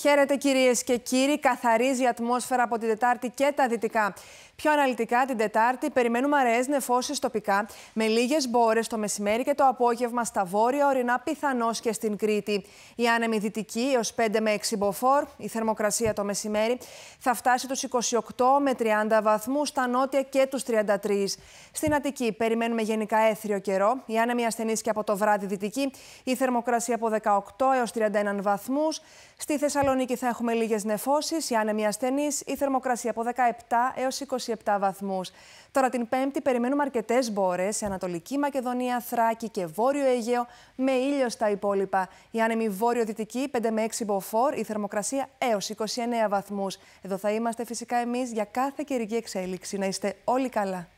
Χαίρετε κυρίες και κύριοι. Καθαρίζει η ατμόσφαιρα από την Τετάρτη και τα δυτικά. Πιο αναλυτικά την Τετάρτη περιμένουμε αραιές νεφώσεις τοπικά με λίγες μπόρες το μεσημέρι και το απόγευμα στα βόρεια ορεινά, πιθανώς και στην Κρήτη. Η άνεμη δυτική έως 5 με 6 μποφόρ, η θερμοκρασία το μεσημέρι θα φτάσει τους 28 με 30 βαθμούς, στα νότια και τους 33. Στην Αττική περιμένουμε γενικά έθριο καιρό, η άνεμη ασθενής και από το βράδυ δυτική, η θερμοκρασία από 18 έω 31 βαθμούς. Στη Θεσσαλονίκη Θεσσαλονίκη θα έχουμε λίγες νεφώσεις, η άνεμη ασθενής, η θερμοκρασία από 17 έω 27 βαθμούς. Τώρα την Πέμπτη περιμένουμε αρκετές μπόρες σε Ανατολική Μακεδονία, Θράκη και Βόρειο Αιγαίο, με ήλιο στα υπόλοιπα. Η άνεμη βόρειο-δυτική 5 με 6 μποφόρ, η θερμοκρασία έως 29 βαθμούς. Εδώ θα είμαστε φυσικά εμείς για κάθε καιρική εξέλιξη. Να είστε όλοι καλά.